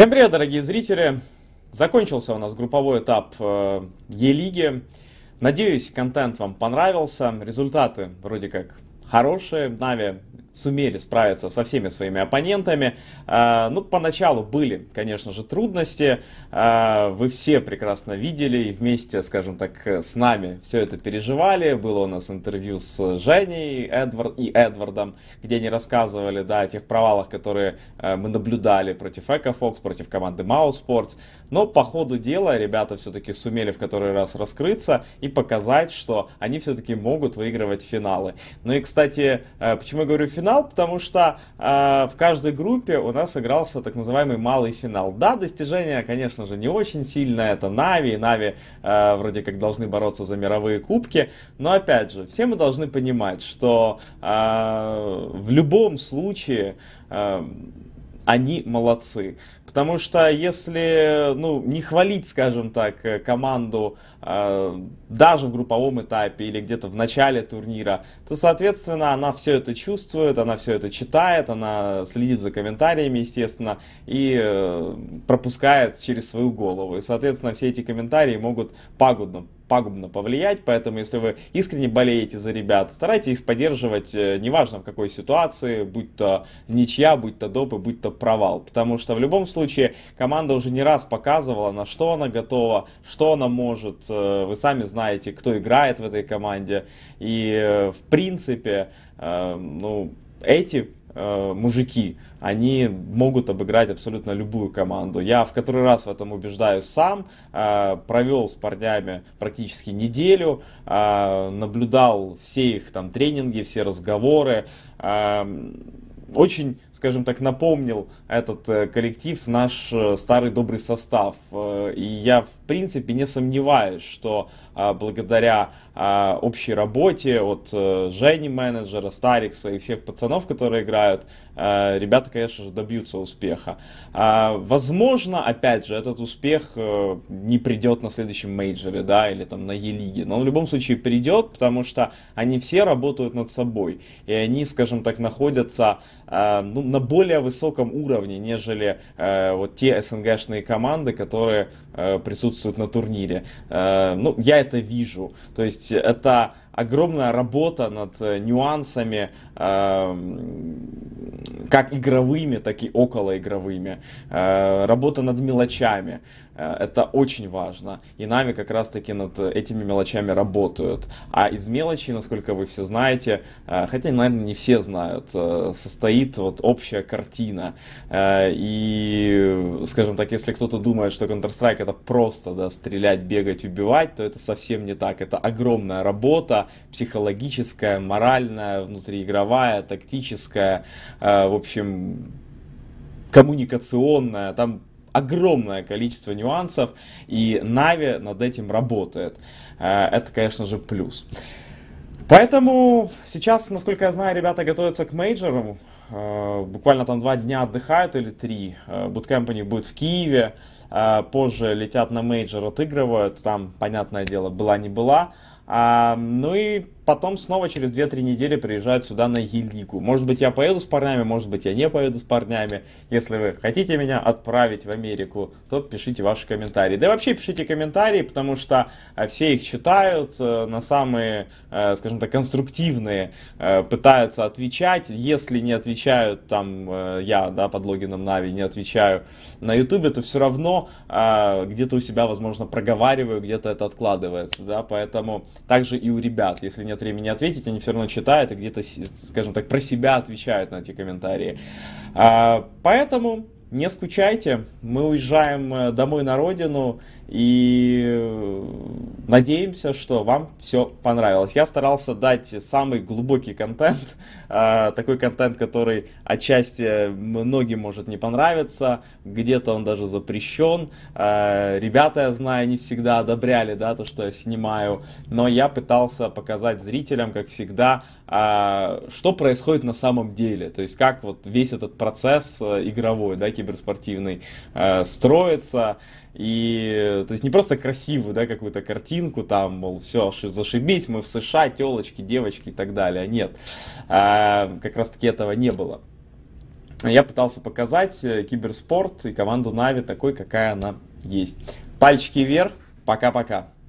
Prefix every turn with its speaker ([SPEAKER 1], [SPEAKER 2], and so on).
[SPEAKER 1] Всем привет, дорогие зрители! Закончился у нас групповой этап э, Е-лиги. Надеюсь, контент вам понравился. Результаты вроде как хорошие. Нави сумели справиться со всеми своими оппонентами. А, ну, поначалу были, конечно же, трудности. А, вы все прекрасно видели и вместе, скажем так, с нами все это переживали. Было у нас интервью с Женей Эдвард, и Эдвардом, где они рассказывали да, о тех провалах, которые а, мы наблюдали против Фокс против команды Мауспортс. Но по ходу дела ребята все-таки сумели в который раз раскрыться и показать, что они все-таки могут выигрывать финалы. Ну и, кстати, кстати, э, почему я говорю финал? Потому что э, в каждой группе у нас игрался так называемый малый финал. Да, достижение, конечно же, не очень сильное. Это Нави, и Нави э, вроде как должны бороться за мировые кубки. Но опять же, все мы должны понимать, что в любом случае они молодцы. Потому что если ну, не хвалить, скажем так, э, команду э, даже в групповом этапе или где-то в начале турнира, то, соответственно, она все это чувствует, она все это читает, она следит за комментариями, естественно, и э, пропускает через свою голову. И, соответственно, все эти комментарии могут пагубно пагубно повлиять, поэтому если вы искренне болеете за ребят, старайтесь их поддерживать, э, неважно в какой ситуации, будь то ничья, будь то допы, будь то провал, потому что в любом случае команда уже не раз показывала, на что она готова, что она может, э, вы сами знаете, кто играет в этой команде, и э, в принципе, ну, эти Э, мужики, они могут обыграть абсолютно любую команду. Я в который раз в этом убеждаюсь сам, э, провел с парнями практически неделю, э, наблюдал все их там тренинги, все разговоры очень, скажем так, напомнил этот э, коллектив наш э, старый добрый состав. Э, и я, в принципе, не сомневаюсь, что а, благодаря а, общей работе от Жени менеджера, Старикса и всех пацанов, которые играют, ребята, конечно же, добьются успеха. А, возможно, опять же, этот успех не придет на следующем мейджоре, да, или там на Е-лиге, но он в любом случае придет, потому что они все работают над собой, и они, скажем так, находятся а, ну, на более высоком уровне, нежели э, вот те СНГ шные команды, которые э, присутствуют на турнире. Э, ну, я это вижу. То есть это огромная работа над нюансами как игровыми, так и околоигровыми. Э, работа над мелочами. Э, это очень важно. И нами как раз-таки над этими мелочами работают. А из мелочей, насколько вы все знаете, э, хотя, наверное, не все знают, состоит вот общая картина. И, скажем так, если кто-то думает, что Counter-Strike это просто да, стрелять, бегать, убивать, то это совсем не так. Это огромная работа, психологическая, моральная, внутриигровая, тактическая. В общем, коммуникационная, там огромное количество нюансов, и Нави над этим работает. Э, это, конечно же, плюс. Поэтому сейчас, насколько я знаю, ребята готовятся к мейджорам. Э, буквально там два дня отдыхают или три. Буткэмп будет в Киеве. Э, позже летят на мейджор, отыгрывают. Там, понятное дело, была не была. Ну и потом снова через 2-3 недели приезжают сюда на Елику. Может быть, я поеду с парнями, может быть, я не поеду с парнями. Если вы хотите меня отправить в Америку, то пишите ваши комментарии. Да и вообще пишите комментарии, потому что э, все их читают, э, на самые, э, скажем так, конструктивные пытаются отвечать. Если не отвечают, там, я, да, под логином Нави не отвечаю на Ютубе, то все равно где-то у себя, возможно, проговариваю, где-то это откладывается, да, поэтому также и у ребят, если не нет времени ответить, они все равно читают и где-то, скажем так, про себя отвечают на эти комментарии. А, поэтому не скучайте, мы уезжаем э, домой на родину, и э, надеемся, что вам все понравилось. Я старался дать самый глубокий контент, а, такой контент, который отчасти многим может не понравиться, где-то он даже запрещен. А, ребята, я знаю, не всегда одобряли да, то, что я снимаю, но я пытался показать зрителям, как всегда, а, что происходит на самом деле, то есть как вот весь этот процесс э, игровой, да, киберспортивный э, строится. И то есть не просто красивую, да, какую-то картинку, там, мол, все, зашибись, мы в США, телочки, девочки и так далее. А нет, а, как раз-таки этого не было. Я пытался показать э, киберспорт и команду Нави такой, какая она есть. Пальчики вверх, пока-пока.